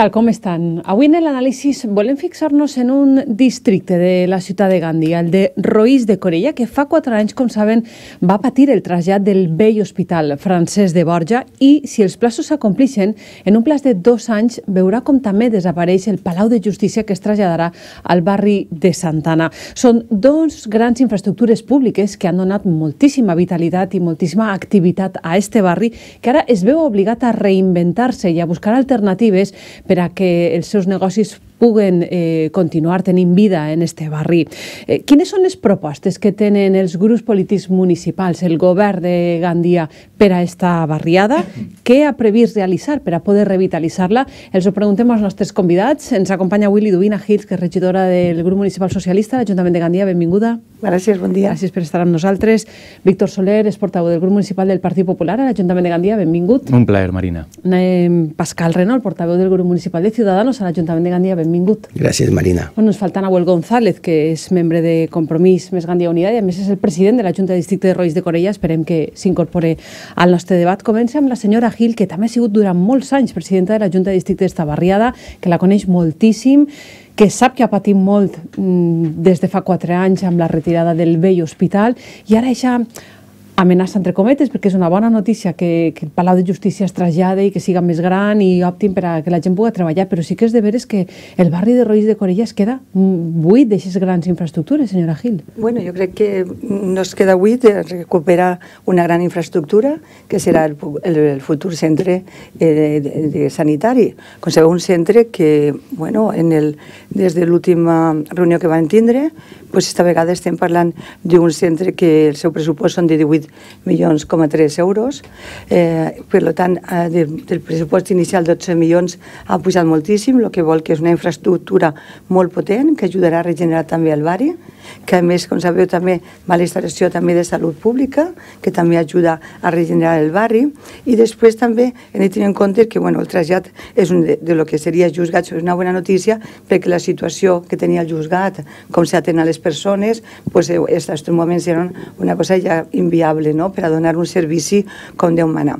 tal? Com estan? Avui en l'anàlisi volem fixar-nos en un districte de la ciutat de Gandhi, el de Roís de Corella, que fa quatre anys, com saben, va patir el trasllat del vell hospital francès de Borja i, si els plaços s'acomplixen, en un plaç de dos anys veurà com també desapareix el Palau de Justícia que es traslladarà al barri de Santana. Són dos grans infraestructures públiques que han donat moltíssima vitalitat i moltíssima activitat a este barri que ara es veu obligat a reinventar-se i a buscar alternatives per a que els seus negocis puguen eh, continuar tenint vida en este barri. Eh, quines són les propostes que tenen els grups polítics municipals, el govern de Gandia per a esta barriada? Què ha previst realitzar per a poder revitalitzar-la? Els ho preguntem als nostres convidats. Ens acompanya Willy Duina Hills, que és regidora del grup municipal socialista de l'Ajuntament de Gandia. Benvinguda. Gràcies, bon dia. Gràcies per estar amb nosaltres. Víctor Soler és portaveu del grup municipal del Partit Popular a l'Ajuntament de Gandia. Benvingut. Un plaer, Marina. Eh, Pascal Renault, portaveu del grup municipal de Ciudadanos a l'Ajuntament de Gandia. Benvingut benvingut. Gràcies, Marina. Bueno, ens falta Nahuel González, que és membre de Compromís Més Gandia Unidad i a més és el president de la Junta de Districte de Rois de Corella. Esperem que s'incorpore al nostre debat. Comença amb la senyora Gil, que també ha sigut durant molts anys presidenta de la Junta de Districte d'esta barriada, que la coneix moltíssim, que sap que ha patit molt mm, des de fa quatre anys amb la retirada del vell hospital i ara ja amenaça entre cometes, perquè és una bona notícia que, que el Palau de Justícia es trasllada i que siga més gran i òptim per a que la gent pugui treballar, però sí que és de veres que el barri de Roís de Corella es queda buit d'aixes grans infraestructures, senyora Gil. Bueno, jo crec que no es queda buit, es recupera una gran infraestructura que serà el, el, el futur centre eh, de, de, de sanitari. sabeu, un centre que, bueno, en el, des de l'última reunió que van tindre, pues esta vegada estem parlant d'un centre que el seu pressupost són de 18 3 euros. Eh, per tant, eh, del, del pressupost inicial de 12 milions ha pujat moltíssim, el que vol que és una infraestructura molt potent que ajudarà a regenerar també el barri que a més, com sabeu, també va a la instal·lació també de salut pública, que també ajuda a regenerar el barri, i després també hem de tenir en compte que bueno, el trasllat és un de, de lo que seria el juzgat, és una bona notícia, perquè la situació que tenia el juzgat, com s'atén a les persones, pues, en eh, aquests moments era una cosa ja inviable no? per a donar un servici com Déu manar.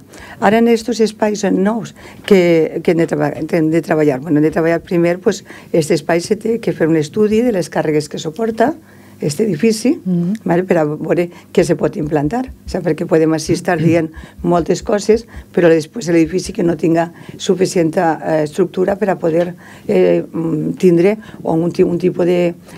Ara en aquests espais nous que, que hem, de hem de treballar, bueno, hem de treballar primer, pues, aquest espai se té que fer un estudi de les càrregues que suporta, aquest edifici mm -hmm. vale, per a veure què se pot implantar. O sigui, perquè podem assistir dient moltes coses, però després l'edifici que no tinga suficient eh, estructura per a poder eh, mm, tindre un, un tipus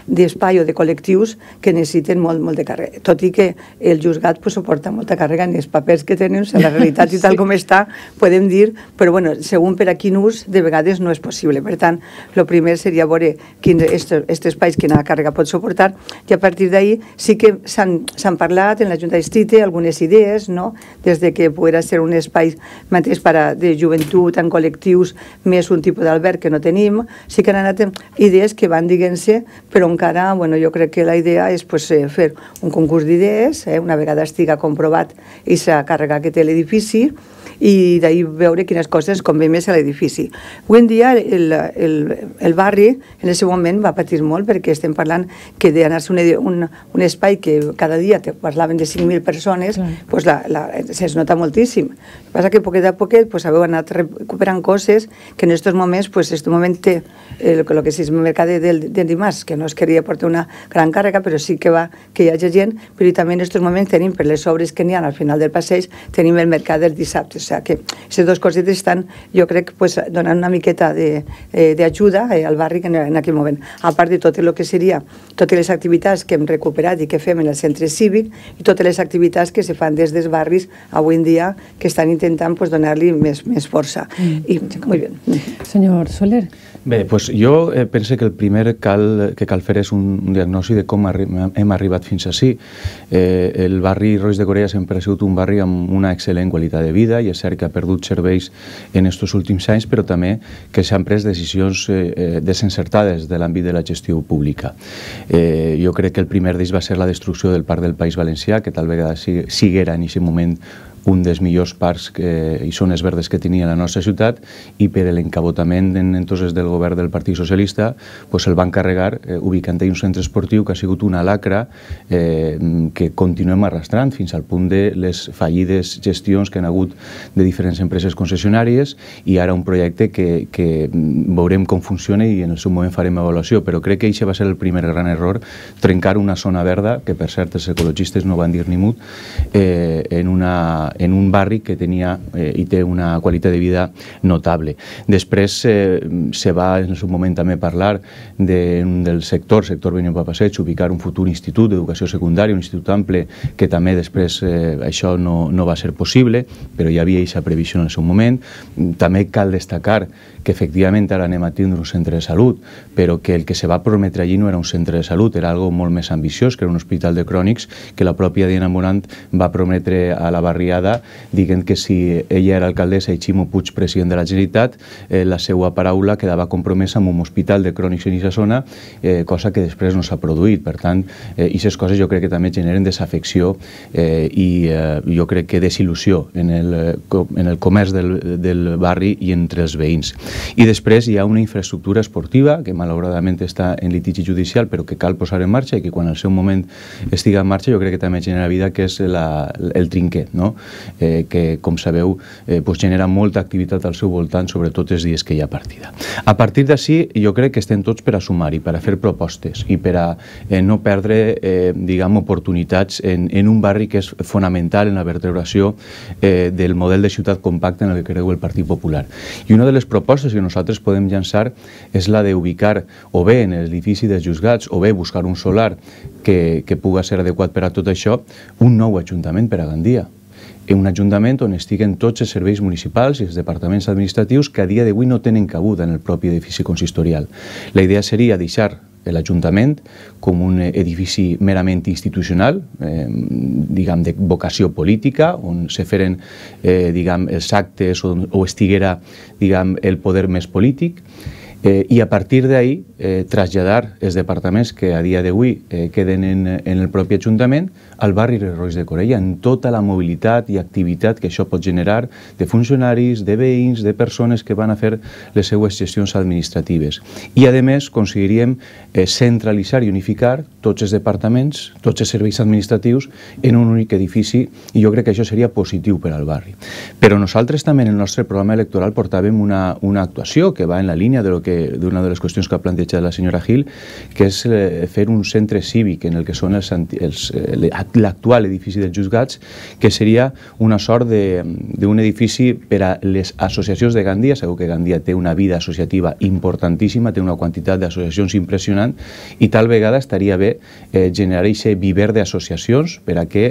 d'espai de, o de col·lectius que necessiten molt, molt de càrrega. Tot i que el juzgat pues, suporta molta càrrega en els papers que tenen, o sigui, la realitat sí. i tal com està, podem dir, però bueno, segons per a quin ús, de vegades no és possible. Per tant, el primer seria veure quins, estos, estos espais quina càrrega pot suportar i a partir d'ahí sí que s'han parlat en la Junta de algunes idees, no? des de que poguera ser un espai mateix per a, de joventut en col·lectius, més un tipus d'alberg que no tenim, sí que han anat idees que van diguent-se, però encara, bueno, jo crec que la idea és pues, eh, fer un concurs d'idees, eh? una vegada estiga comprovat i s'ha càrrega que té l'edifici, i d'ahir veure quines coses convé més a l'edifici. Avui en dia el, el, el barri en el seu moment va patir molt perquè estem parlant que d'anar-se un medio, un, un espai que cada dia te parlaven de 5.000 persones, Clar. pues la, la, se'ls nota moltíssim. El que passa que poquet a poquet pues, heu anat recuperant coses que en aquests moments, pues, aquest moment té el, eh, el que és el mercat del, del dimarts, que no es queria portar una gran càrrega, però sí que va que hi hagi gent, però també en aquests moments tenim per les obres que n'hi ha al final del passeig, tenim el mercat del dissabte, o sigui sea, que aquestes dues cosetes estan, jo crec, pues, donant una miqueta eh, d'ajuda eh, al barri en, en aquell moment. A part de tot el que seria, totes les activitats activitats que hem recuperat i que fem en el centre cívic i totes les activitats que se fan des dels barris avui en dia que estan intentant pues, donar-li més, més força. Mm. I, molt bé. Mm. Senyor Soler. Bé, pues jo eh, penso que el primer cal, que cal fer és un, un diagnosi de com arri hem arribat fins així. Eh, el barri Roig de Corea sempre ha sigut un barri amb una excel·lent qualitat de vida i és cert que ha perdut serveis en aquests últims anys, però també que s'han pres decisions eh, eh, desencertades de l'àmbit de la gestió pública. Eh, jo crec crec que el primer d'ells va ser la destrucció del Parc del País Valencià, que tal vegada siguera en aquest moment un dels millors parcs que, i zones verdes que tenia la nostra ciutat i per l'encabotament en, entonces del govern del Partit Socialista pues el van carregar eh, ubicant-hi un centre esportiu que ha sigut una lacra eh, que continuem arrastrant fins al punt de les fallides gestions que han hagut de diferents empreses concessionàries i ara un projecte que, que veurem com funciona i en el seu moment farem avaluació, però crec que això va ser el primer gran error, trencar una zona verda, que per cert els ecologistes no van dir ni mut, eh, en una, en un barri que tenia eh, i té una qualitat de vida notable. Després eh, se va en el seu moment també parlar de, del sector, sector Benio Papasseig, ubicar un futur institut d'educació secundària, un institut ample, que també després eh, això no, no va ser possible, però hi havia aquesta previsió en el seu moment. També cal destacar que efectivament ara anem a tindre un centre de salut, però que el que se va prometre allí no era un centre de salut, era algo molt més ambiciós, que era un hospital de crònics, que la pròpia Diana Morant va prometre a la barriada vegada dient que si ella era alcaldessa i Ximo Puig president de la Generalitat, eh, la seva paraula quedava compromesa amb un hospital de crònics en aquesta zona, eh, cosa que després no s'ha produït. Per tant, eh, aquestes coses jo crec que també generen desafecció eh, i eh, jo crec que desil·lusió en el, eh, en el comerç del, del barri i entre els veïns. I després hi ha una infraestructura esportiva que malauradament està en litigi judicial però que cal posar en marxa i que quan al seu moment estiga en marxa jo crec que també genera vida que és la, el trinquet, no? eh, que, com sabeu, eh, pues genera molta activitat al seu voltant, sobretot els dies que hi ha partida. A partir d'ací, jo crec que estem tots per a sumar i per a fer propostes i per a eh, no perdre, eh, diguem, oportunitats en, en un barri que és fonamental en la vertebració eh, del model de ciutat compacta en el que creu el Partit Popular. I una de les propostes que nosaltres podem llançar és la d'ubicar o bé en l'edifici de juzgats o bé buscar un solar que, que puga ser adequat per a tot això, un nou ajuntament per a Gandia en un ajuntament on estiguen tots els serveis municipals i els departaments administratius que a dia d'avui no tenen cabuda en el propi edifici consistorial. La idea seria deixar l'Ajuntament com un eh, edifici merament institucional, eh, diguem, de vocació política, on se feren eh, diguem, els actes o, o estiguera diguem, el poder més polític, Eh, I a partir d'ahir eh, traslladar els departaments que a dia d'avui eh, queden en, en el propi Ajuntament al barri de Rois de Corella, en tota la mobilitat i activitat que això pot generar de funcionaris, de veïns, de persones que van a fer les seues gestions administratives. I, a més, aconseguiríem eh, centralitzar i unificar tots els departaments, tots els serveis administratius en un únic edifici i jo crec que això seria positiu per al barri. Però nosaltres també en el nostre programa electoral portàvem una, una actuació que va en la línia de lo que que d'una de les qüestions que ha plantejat la senyora Gil, que és eh, fer un centre cívic en el que són eh, l'actual edifici dels juzgats, que seria una sort d'un edifici per a les associacions de Gandia. Segur que Gandia té una vida associativa importantíssima, té una quantitat d'associacions impressionant i tal vegada estaria bé eh, generar aquest viver d'associacions per a que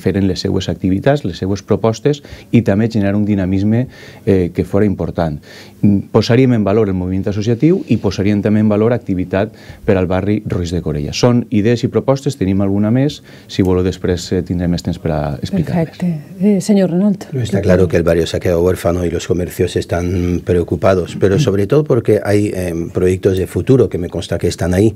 feren les seues activitats, les seues propostes i també generar un dinamisme que fora important. Mm, posaríem en valor el moviment asociativo y i también en valor actividad para el barrio Ruiz de Corella. Son ideas y propostes, tenim alguna més, si vuelvo després eh, tindrem més temps per a explicar eh, señor Renault. Está claro que el barrio se ha quedado huérfano y los comercios están preocupados, pero mm. sobre todo porque hay eh, proyectos de futuro que me consta que están ahí,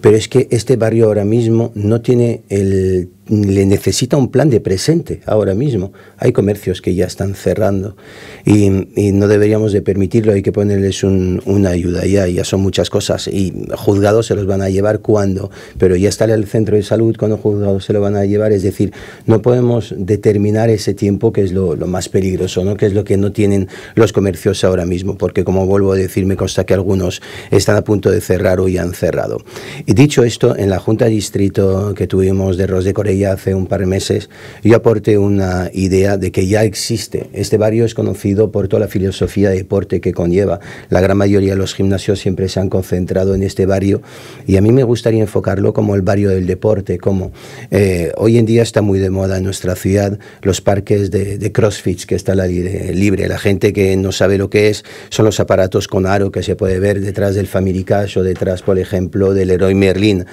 pero es que este barrio ahora mismo no tiene el le necesita un plan de presente ahora mismo. Hay comercios que ya están cerrando y, no deberíamos de permitirlo, hay que ponerles una ayuda ya, ya son muchas cosas y juzgados se los van a llevar cuando, pero ya está el centro de salud cuando juzgados se lo van a llevar, es decir, no podemos determinar ese tiempo que es lo, más peligroso, ¿no? que es lo que no tienen los comercios ahora mismo, porque como vuelvo a decir, me consta que algunos están a punto de cerrar o ya han cerrado. Y dicho esto, en la Junta de Distrito que tuvimos de Ros de hace un par de meses, yo aporté una idea de que ya existe. Este barrio es conocido por toda la filosofía de deporte que conlleva. La gran mayoría de los gimnasios siempre se han concentrado en este barrio y a mí me gustaría enfocarlo como el barrio del deporte, como eh, hoy en día está muy de moda en nuestra ciudad los parques de, CrossFit que está la libre. La gente que no sabe lo que es son los aparatos con aro que se puede ver detrás del Family Cash o detrás, por ejemplo, del Heroi Merlin.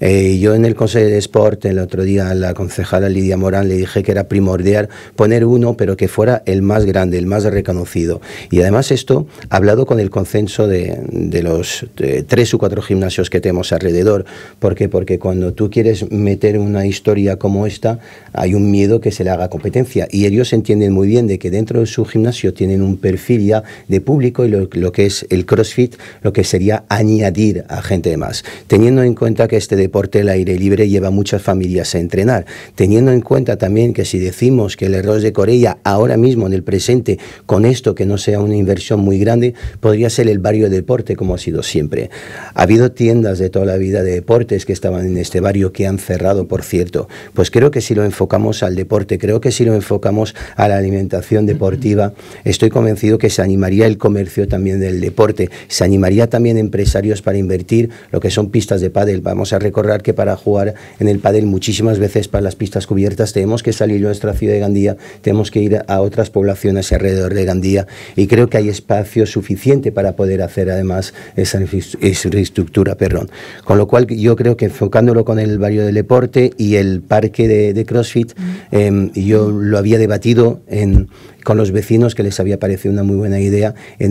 Eh, yo en el Consejo de Deporte el otro día la concejala Lidia Morán le dije que era primordial poner uno, pero que fuera el más grande, el más reconocido. Y además esto, hablado con el consenso de, los tres o cuatro gimnasios que tenemos alrededor. ¿Por qué? Porque cuando tú quieres meter una historia como esta, hay un miedo que se le haga competencia. Y ellos entienden muy bien de que dentro de su gimnasio tienen un perfil ya de público y lo, que es el CrossFit, lo que sería añadir a gente de más. Teniendo en cuenta que este deporte, el aire libre, lleva muchas familias en entrenar, teniendo en cuenta también que si decimos que el error de Corella ahora mismo en el presente, con esto que no sea una inversión muy grande, podría ser el barrio de deporte como ha sido siempre. Ha habido tiendas de toda la vida de deportes que estaban en este barrio que han cerrado, por cierto. Pues creo que si lo enfocamos al deporte, creo que si lo enfocamos a la alimentación deportiva, estoy convencido que se animaría el comercio también del deporte, se animaría también empresarios para invertir lo que son pistas de pádel. Vamos a recordar que para jugar en el pádel muchísimas veces para las pistas cubiertas tenemos que salir de nuestra ciudad de Gandía, tenemos que ir a otras poblaciones alrededor de Gandía y creo que hay espacio suficiente para poder hacer además esa infraestructura, perdón. Con lo cual yo creo que enfocándolo con el barrio del deporte y el parque de, CrossFit, mm. em, yo lo había debatido en con los vecinos que les había parecido una muy buena idea eh,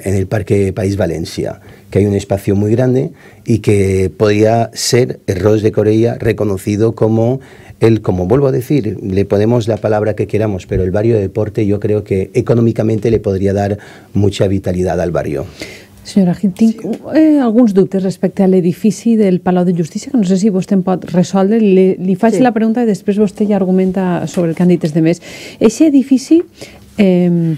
en el, Parque País Valencia, que hay un espacio muy grande y que podía ser el Ros de Corella reconocido como el, como vuelvo a decir, le ponemos la palabra que queramos, pero el barrio de deporte yo creo que económicamente le podría dar mucha vitalidad al barrio. Senyora Gil, tinc sí. eh, alguns dubtes respecte a l'edifici del Palau de Justícia, que no sé si vostè em pot resoldre. Li, li faig sí. la pregunta i després vostè ja argumenta sobre el que han dit els demés. Eixe edifici, eh,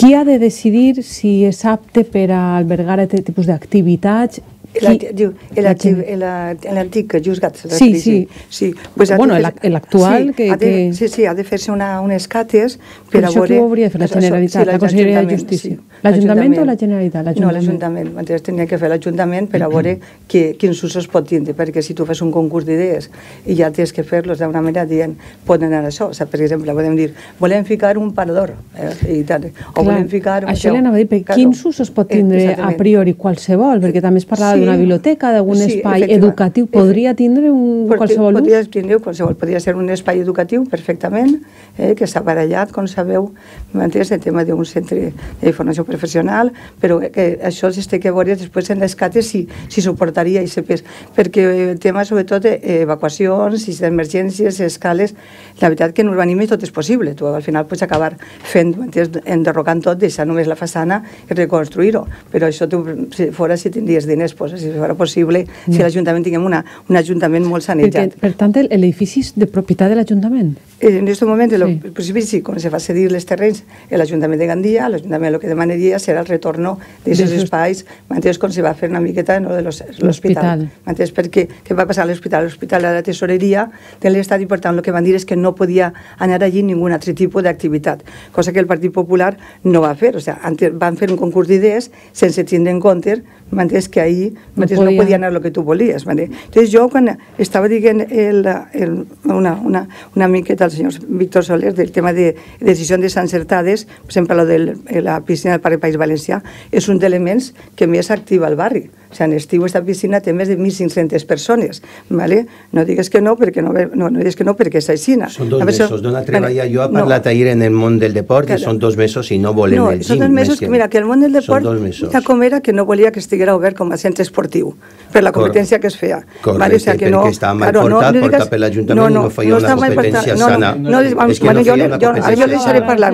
qui ha de decidir si és apte per a albergar aquest tipus d'activitats l'antic juzgat de sí, sí. sí. Pues bueno, l'actual sí, que, que... Sí, sí, ha de fer-se una, unes cates per, per a veure... Això que ho hauria de fer la Generalitat, sí, la Conselleria de Justícia. Sí. L'Ajuntament o la Generalitat? No, l'Ajuntament. Llavors tenia que fer l'Ajuntament per a mm-hmm. veure que, quins usos pot tindre, perquè si tu fas un concurs d'idees i ja tens que fer-los d'una manera dient, pot anar això, o sigui, per exemple, podem dir, volem ficar un parador, eh? i tal, o Clar, volem ficar... Això li anava a dir, perquè claro. quins usos pot tindre eh, a priori qualsevol, perquè també es parlava sí, d'una biblioteca, d'algun sí, espai educatiu, podria tindre un Pot, qualsevol podria, ús? Podria tindre qualsevol, podria ser un espai educatiu perfectament, eh, que s'ha barallat, com sabeu, m'entens, el tema d'un centre de formació professional, però que això té que veure després en les cates si, si suportaria aquest pes, perquè eh, el tema sobretot eh, evacuacions, emergències, escales, la veritat que en urbanisme tot és possible, tu al final pots acabar fent, enderrocant tot, deixar només la façana i reconstruir-ho, però això tu, si fora si tindries diners, pues, si fora possible, ja. si l'Ajuntament tinguem una, un Ajuntament molt sanejat. Per, per tant, l'edifici és de propietat de l'Ajuntament? Eh, en aquest moment, sí. el principi, sí, com se fa cedir els terrenys, l'Ajuntament de Gandia, l'Ajuntament el que demana dia serà el retorno d'aquests espais, m'entens com se va fer una miqueta no, de l'hospital. M'entens perquè què va passar a l'hospital? L'hospital era la tesoreria de l'Estat i per tant el que van dir és que no podia anar allí ningun altre tipus d'activitat, cosa que el Partit Popular no va fer, o sigui, van fer un concurs d'idees sense tindre en compte ¿mantienes? Que ahir No, podia. no, podían hacer lo que tú volías, ¿mantienes? Entonces yo cuando estaba, diciendo el, el, una, una, una miqueta al senyor Víctor Soler del tema de decisions desencertades, exemple, lo de la piscina del Parc País Valencià, és un dels elements que més activa el barri. O sigui, en estiu aquesta piscina té més de 1.500 persones, ¿vale? no digues que no perquè no, no, no digues que no perquè és així. Són dos mesos, això, dona treballa, jo he parlat no, ahir en el món del deport que són dos mesos i no volem no, el gim. Són dos mesos, que, mira, que el món del deport, mira com era que no volia que estiguera obert com a centre esportiu, per la competència Cor que es feia. Correcte, vale? o sigui, que no, perquè estava mal claro, portat, no, no digues... portat per l'Ajuntament no, no, no feia no una competència no, sana. No, no, no, és que bueno, no feia jo, una competència jo, no, deixaré parlar,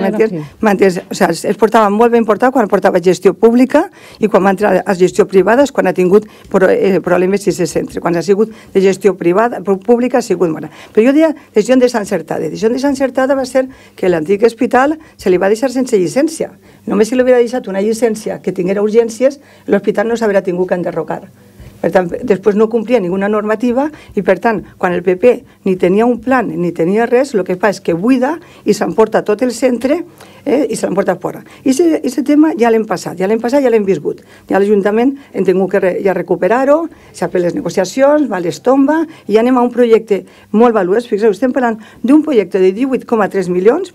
m'entens? O sigui, es portava molt ben portat quan portava gestió pública i quan va entrar a gestió privada és quan quan ha tingut eh, problemes si se centre. Quan ha sigut de gestió privada, pública, ha sigut bona. Però jo deia gestió desencertada. Gestió desencertada va ser que l'antic hospital se li va deixar sense llicència. Només si li hubiera deixat una llicència que tinguera urgències, l'hospital no s'haurà tingut que enderrocar. Per tant, després no complia ninguna normativa i, per tant, quan el PP ni tenia un plan ni tenia res, el que fa és que buida i s'emporta tot el centre eh, i se l'han portat fora. I aquest tema ja l'hem passat, ja l'hem passat, ja l'hem viscut. Ja l'Ajuntament hem tingut que re, ja recuperar-ho, s'ha fet les negociacions, va les tomba, i ja anem a un projecte molt valuós. Fixeu, estem parlant d'un projecte de 18,3 milions,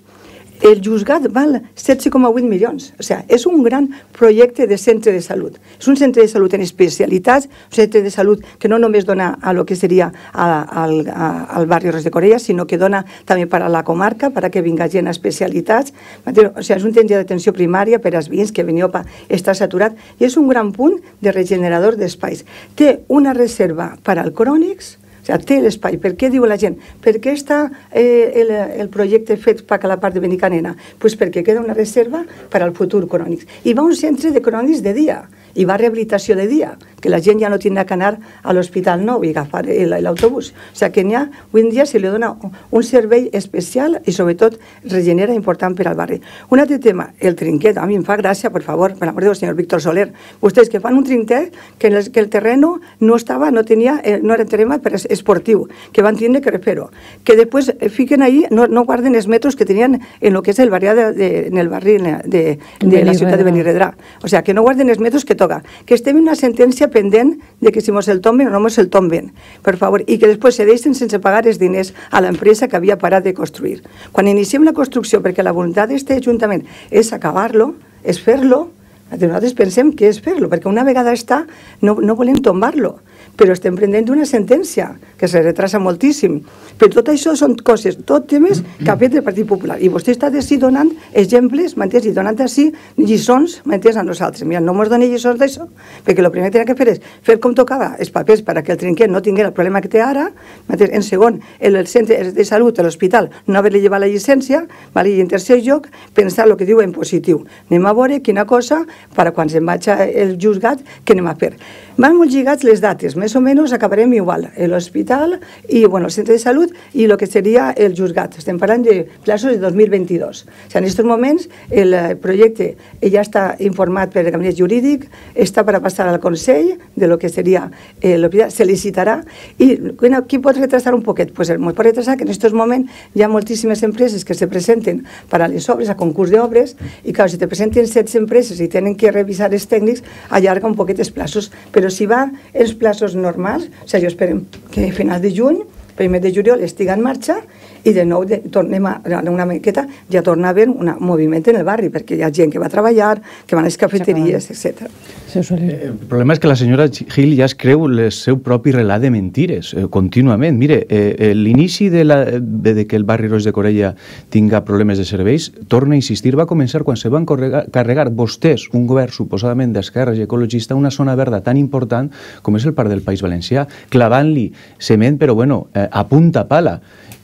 el juzgat val 7,8 milions. O sigui, és un gran projecte de centre de salut. És un centre de salut en especialitats, un centre de salut que no només dona a lo que seria a, a, a, al barri Res de Corella, sinó que dona també per a la comarca, per a que vinga gent a especialitats. O sigui, és un centre d'atenció primària per als vins, que Beniopa està saturat, i és un gran punt de regenerador d'espais. Té una reserva per al crònics, o sigui, té l'espai. Per què diu la gent? Per què està eh, el, el projecte fet per la part de Benicanena? Doncs pues perquè queda una reserva per al futur crònics. I va un centre de crònics de dia. ...y va rehabilitación de día... que la gente ya no tiene que anar al hospital... ...y i el autobús... O sea que ya un día en se le dona un servicio especial ...y sobre todo regenera importante para al barrio... Un otro tema, el trinquete, A mí me em fa gracia por favor, per l'amor de Víctor Soler. ...ustedes que fan un trinquete... que, el, que el terreno no estaba... no tenía eh, no era terreno es esportivo... que van tindre que refer Que después eh, fiquen ahí, no, no guarden es metros que tenían... en lo que es el barrio de, en el barrio de, de, la ciudad de Benirredrà. O sea que no guarden es metros... que toca, que estem en una sentència pendent de que si mos el tomben o no mos el tomben, per favor, i que després se deixen sense pagar els diners a l'empresa que havia parat de construir. Quan iniciem la construcció, perquè la voluntat d'aquest Ajuntament és acabar-lo, és fer-lo, nosaltres pensem que és fer-lo, perquè una vegada està no, no volem tombar-lo, però estem prenent una sentència que se retrasa moltíssim. Però tot això són coses, tot temes que ha fet el Partit Popular. I vostè està d'ací donant exemples, m'entens? I donant d'ací lliçons, m'entens? A nosaltres. Mira, no mos doni lliçons d'això, perquè el primer que tenia que fer és fer com tocava els papers perquè el trinquet no tingués el problema que té ara, m'entens? En segon, el, centre de salut, l'hospital, no haver-li llevat la llicència, val? i en tercer lloc, pensar el que diu en positiu. Anem a veure quina cosa, per quan se'n vaig al juzgat, que anem a fer. Van molt lligats les dates, més o menys acabarem igual, l'hospital i bueno, el centre de salut i lo que seria el juzgat. Estem parlant de plaços de 2022. O sigui, en aquests moments el eh, projecte ja està informat per el gabinet jurídic, està per a passar al Consell de lo que seria eh, l'hospital, se licitarà i bueno, qui pot retrasar un poquet? Pues ens pot retrasar que en aquests moments hi ha moltíssimes empreses que se presenten per a les obres, a concurs d'obres i clar, si te presenten 16 empreses i tenen que revisar els tècnics, allarga un poquet els plaços. Però si va els plaços normals, o sigui, jo espero que a finals de juny, primer de juliol, estigui en marxa i de nou de, tornem a, una miqueta, ja torna a haver un moviment en el barri, perquè hi ha gent que va treballar, que van a les cafeteries, etc. Eh, el problema és que la senyora Gil ja es creu el seu propi relat de mentires, eh, contínuament. Mire, eh, eh l'inici de, la, de, de que el barri Roig de Corella tinga problemes de serveis, torna a insistir, va començar quan se van carregar, carregar vostès, un govern suposadament d'esquerra i ecologista, una zona verda tan important com és el parc del País Valencià, clavant-li cement, però bueno, eh, a punta pala.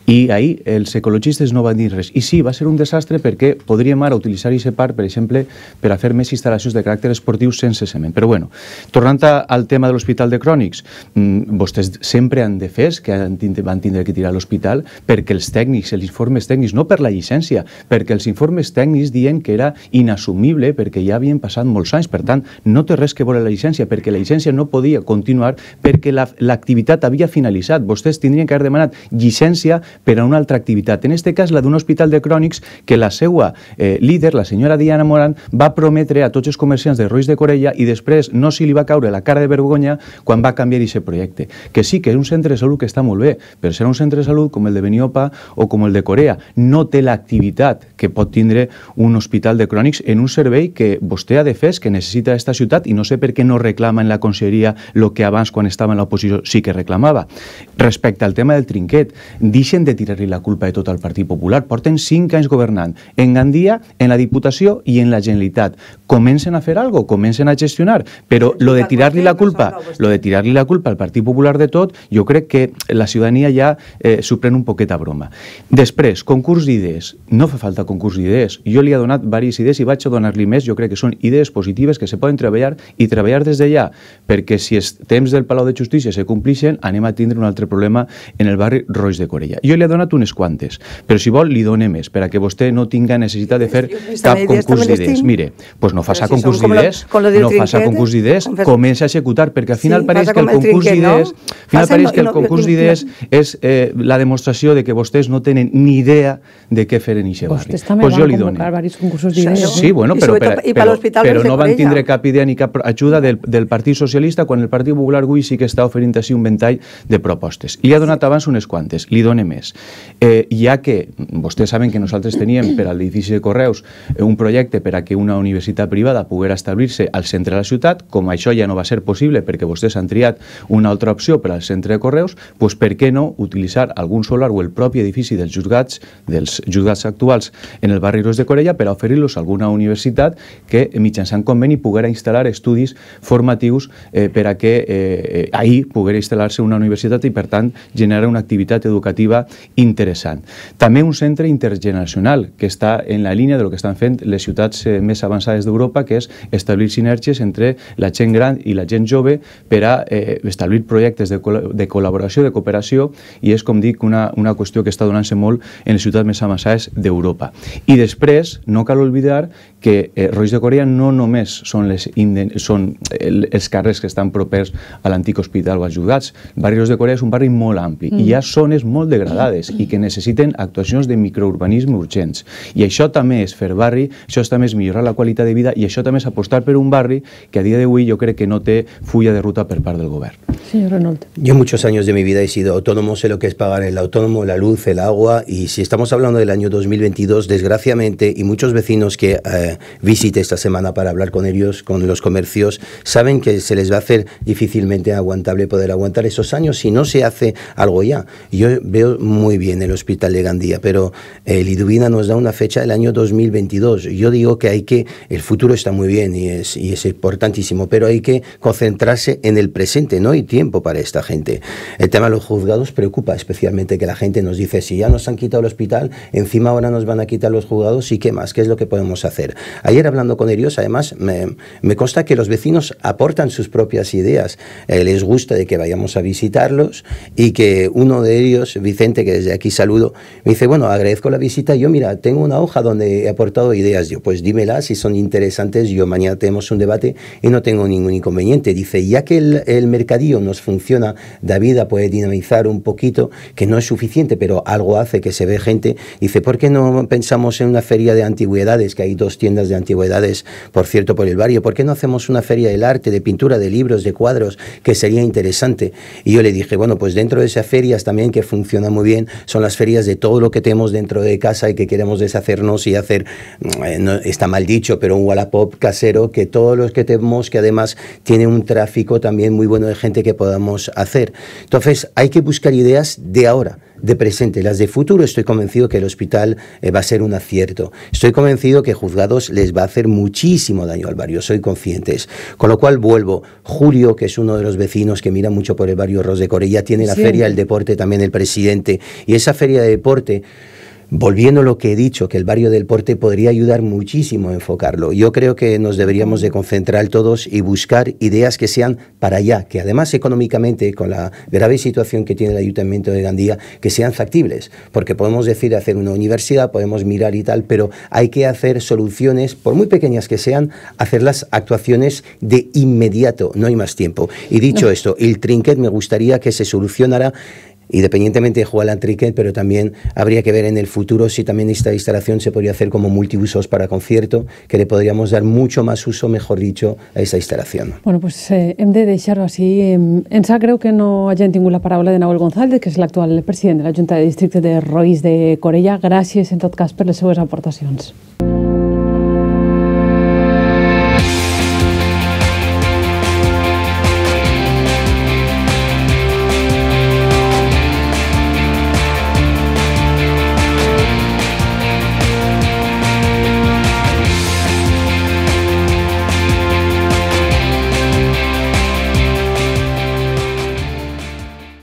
I ahir els ecologistes no van dir res. I sí, va ser un desastre perquè podríem ara utilitzar aquest parc, per exemple, per a fer més instal·lacions de caràcter esportiu sense cement. Però bueno, tornant al tema de l'Hospital de Crònics, mm, vostès sempre han de fer que van tindre que tirar l'hospital perquè els tècnics, els informes tècnics, no per la llicència, perquè els informes tècnics diuen que era inassumible perquè ja havien passat molts anys. Per tant, no té res que veure la llicència, perquè la llicència no podia continuar perquè l'activitat havia finalitzat. Vostès tindrien que haver demanat llicència per a una altra activitat. En este cas, la d'un hospital de crònics que la seva eh, líder, la senyora Diana Moran, va prometre a tots els comerciants de Rois de Corella i després no s'hi li va caure la cara de vergonya quan va canviar aquest projecte. Que sí, que és un centre de salut que està molt bé, però serà un centre de salut com el de Beniopa o com el de Corea. No té l'activitat que pot tindre un hospital de crònics en un servei que vostè ha de fer, que necessita aquesta ciutat i no sé per què no reclama en la conselleria el que abans quan estava en l'oposició sí que reclamava. Respecte al tema del trinquet, deixen de tirar-li la culpa de tot el Partit Popular. Porten cinc anys governant en Gandia, en la Diputació i en la Generalitat. Comencen a fer algo, comencen a gestionar, però lo de tirar-li la culpa, lo de tirar-li la culpa al Partit Popular de tot, jo crec que la ciutadania ja eh, s'ho pren un poquet a broma. Després, concurs d'idees. No fa falta concurs d'idees. Jo li he donat diverses idees i vaig a donar-li més. Jo crec que són idees positives que se poden treballar i treballar des d'allà, perquè si els temps del Palau de Justícia se complixen, anem a tindre un altre problema en el barri Roig de Corella. Jo li ha donat unes quantes, però si vol li dona més, per a que vostè no tinga necessitat de fer cap concurs d'idees. Mire, pues no faça si concurs d'idees, no faça concurs d'idees, comença a executar, perquè al final sí, pareix que el concurs d'idees no? final pareix no, que el no, concurs d'idees és eh, la demostració de que vostès no tenen ni idea de què fer en aquest barri. Pues jo li dono. Sí, bueno, però, per, però, però no van tindre cap idea ni cap ajuda del, del Partit Socialista quan el Partit Popular avui sí que està oferint així un ventall de propostes. I ha donat abans unes quantes, li done més més. Eh, ja que vostès saben que nosaltres teníem per al edifici de Correus eh, un projecte per a que una universitat privada poguera establir-se al centre de la ciutat, com això ja no va ser possible perquè vostès han triat una altra opció per al centre de Correus, doncs per què no utilitzar algun solar o el propi edifici dels juzgats, dels juzgats actuals en el barri Ros de Corella per a oferir-los a alguna universitat que eh, mitjançant conveni poguera instal·lar estudis formatius eh, per a que eh, eh, ahir poguera instal·lar-se una universitat i per tant generar una activitat educativa interessant. També un centre intergeneracional que està en la línia de lo que estan fent les ciutats eh, més avançades d'Europa, que és establir sinergies entre la gent gran i la gent jove per a eh, establir projectes de, col de col·laboració, de cooperació, i és, com dic, una, una qüestió que està donant-se molt en les ciutats més avançades d'Europa. I després, no cal oblidar que eh, Roig de Corea no només són, les són el, els carrers que estan propers a l'antic hospital o als jugats. Barri Roig de Corea és un barri molt ampli mm. i hi ha zones molt degradades y que necesiten actuaciones de microurbanismo urgents. Y això també és fer barri, això també és millorar la qualitat de vida y això també es apostar por un barri que a día de hoy yo creo que no té fuya de ruta per part del govern. Señor Renault. Yo muchos años de mi vida he sido autónomo, sé lo que es pagar el autónomo, la luz, el agua y si estamos hablando del año 2022, desgraciadamente, y muchos vecinos que eh, visite esta semana para hablar con ellos, con los comercios, saben que se les va a hacer difícilmente aguantable poder aguantar esos años si no se hace algo ya. Yo veo muy bien el hospital de Gandía, pero el eh, Liduvina nos da una fecha del año 2022. Yo digo que hay que, el futuro está muy bien y es, y es importantísimo, pero hay que concentrarse en el presente, no hay tiempo para esta gente. El tema de los juzgados preocupa especialmente que la gente nos dice, si ya nos han quitado el hospital, encima ahora nos van a quitar los juzgados y qué más, qué es lo que podemos hacer. Ayer hablando con ellos, además, me, me consta que los vecinos aportan sus propias ideas, eh, les gusta de que vayamos a visitarlos y que uno de ellos, Vicente, que desde aquí saludo, me dice, bueno, agradezco la visita, yo mira, tengo una hoja donde he aportado ideas, yo pues dímelas, si son interesantes, yo mañana tenemos un debate y no tengo ningún inconveniente. Dice, ya que el, el mercadillo nos funciona, David puede dinamizar un poquito, que no es suficiente, pero algo hace que se ve gente, dice, ¿por qué no pensamos en una feria de antigüedades, que hay dos tiendas de antigüedades, por cierto, por el barrio? ¿Por qué no hacemos una feria del arte, de pintura, de libros, de cuadros, que sería interesante? Y yo le dije, bueno, pues dentro de esas ferias también que funciona muy bien, son las ferias de todo lo que tenemos dentro de casa y que queremos deshacernos y hacer, mm, eh, no, está mal dicho, pero un Wallapop casero que todos los que tenemos, que además tiene un tráfico también muy bueno de gente que podamos hacer. Entonces, hay que buscar ideas de ahora de presente, las de futuro, estoy convencido que el hospital eh, va a ser un acierto. Estoy convencido que juzgados les va a hacer muchísimo daño al barrio, soy consciente Con lo cual vuelvo. Julio, que es uno de los vecinos que mira mucho por el barrio Ros de Corella, tiene la feria del deporte también el presidente. Y esa feria de deporte volviendo a lo que he dicho, que el barrio del Porte podría ayudar muchísimo a enfocarlo. Yo creo que nos deberíamos de concentrar todos y buscar ideas que sean para allá, que además económicamente, con la grave situación que tiene el Ayuntamiento de Gandía, que sean factibles, porque podemos decir hacer una universidad, podemos mirar y tal, pero hay que hacer soluciones, por muy pequeñas que sean, hacer las actuaciones de inmediato, no hay más tiempo. Y dicho esto, el trinquet me gustaría que se solucionara independientemente de jugar al tricket, pero también habría que ver en el futuro si también esta instalación se podría hacer como multiusos para concierto, que le podríamos dar mucho más uso, mejor dicho, a esta instalación. Bueno, pues eh, hem de deixar así. En em, em sa creo que no hagin tingut la palabra de Nahuel González, que es el actual presidente de la Junta de Distrito de Rois de Corella. Gracias en todo caso por las seues aportaciones.